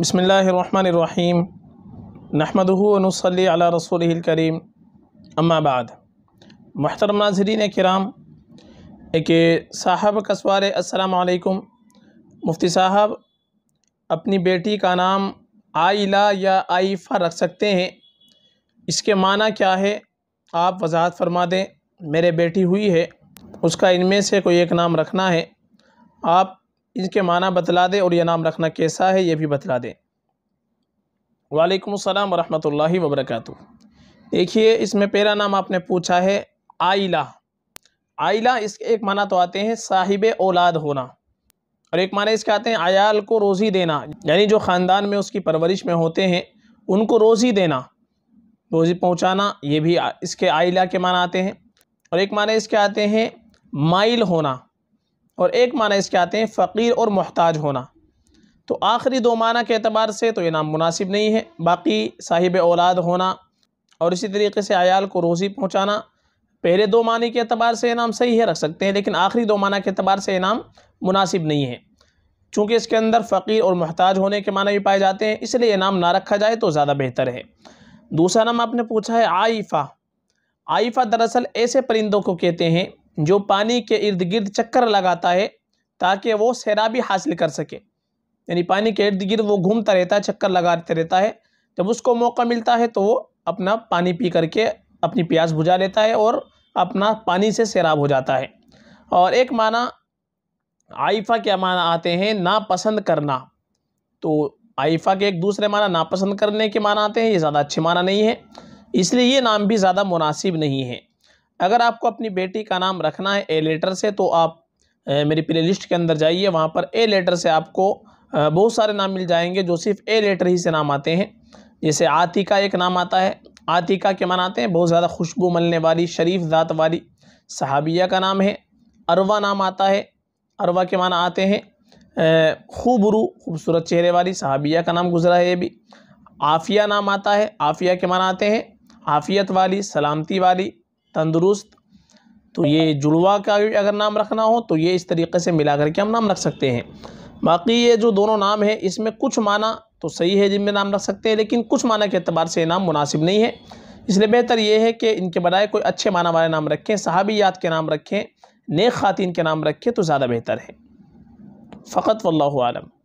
बसमीम नहमदनसली अला रसूल करीम अम्माबाद महतरम नाजरीन कराम एक साहब कसवार असलकुम मुफ्ती साहब अपनी बेटी का नाम आइला या आइफा रख सकते हैं इसके माना क्या है आप वजाहत फरमा दें मेरे बेटी हुई है उसका इनमें से कोई एक नाम रखना है आप इनके माना बतला दें और यह नाम रखना कैसा है ये भी बतला दें वालेकुम असलम वरहमतुल्लाहि वबरक देखिए इसमें पहला नाम आपने पूछा है आइला आइला इसके एक माना तो आते हैं साहिब औलाद होना और एक माना इसके आते हैं आयाल को रोज़ी देना यानी जो ख़ानदान में उसकी परवरिश में होते हैं उनको रोज़ी देना रोज़ी पहुँचाना ये भी इसके आइला के माना आते हैं और एक माना इसके आते हैं माइल होना और एक माना इसके आते हैं फ़कीर और मोहताज होना तो आखिरी दो माना के अतबार से तो ये नाम मुनासिब नहीं है बाकी साहिब औलाद होना और इसी तरीके से आयाल को रोज़ी पहुँचाना पहले दो माने के अतबार से ये नाम सही है रख सकते हैं लेकिन आखिरी दो माना के अतबार से ये नाम मुनासिब नहीं है चूँकि इसके अंदर फ़कीर और मोहताज होने के माना भी पाए जाते हैं इसलिए ये नाम ना रखा जाए तो ज़्यादा बेहतर है दूसरा नाम आपने पूछा है आइफा आइफा दरअसल ऐसे परिंदों को कहते हैं जो पानी के इर्द गिर्द चक्कर लगाता है ताकि वो सैराबी हासिल कर सके यानी पानी के इर्द गिर्द वो घूमता रहता है चक्कर लगाते रहता है जब उसको मौका मिलता है तो वो अपना पानी पी करके अपनी प्यास बुझा लेता है और अपना पानी से सैराब हो जाता है और एक माना आइफा के माना आते हैं नापसंद करना तो आइफा के एक दूसरे माना नापसंद करने के माना आते हैं ये ज़्यादा अच्छे माना नहीं है इसलिए ये नाम भी ज़्यादा मुनासिब नहीं है अगर आपको अपनी बेटी का नाम रखना है ए लेटर से तो आप मेरी प्ले लिस्ट के अंदर जाइए वहाँ पर ए लेटर से आपको बहुत सारे नाम मिल जाएंगे जो सिर्फ ए लेटर ही से नाम आते हैं जैसे आतिका एक नाम आता है आतिका के मान आते हैं बहुत ज़्यादा खुशबू मलने वाली शरीफ ज़ात वाली सहाबिया का नाम है अरवा नाम आता है अरवा के माना आते हैं खूबरू खूबसूरत चेहरे वाली सहाबिया का नाम गुजरा है ये भी आफिया नाम आता है आफिया के माना आते हैं आफियत वाली सलामती वाली तंदुरुस्त तो ये जुड़वा का अगर नाम रखना हो तो ये इस तरीके से मिला करके हम नाम रख सकते हैं बाकी ये जो दोनों नाम है इसमें कुछ माना तो सही है जिनमें नाम रख सकते हैं लेकिन कुछ माना के अतबार से नाम मुनासिब नहीं है इसलिए बेहतर ये है कि इनके बनाए कोई अच्छे माना वाले नाम रखें सहाबियात के नाम रखें नेक ख़ातिन के नाम रखें तो ज़्यादा बेहतर है फ़कत वल्लम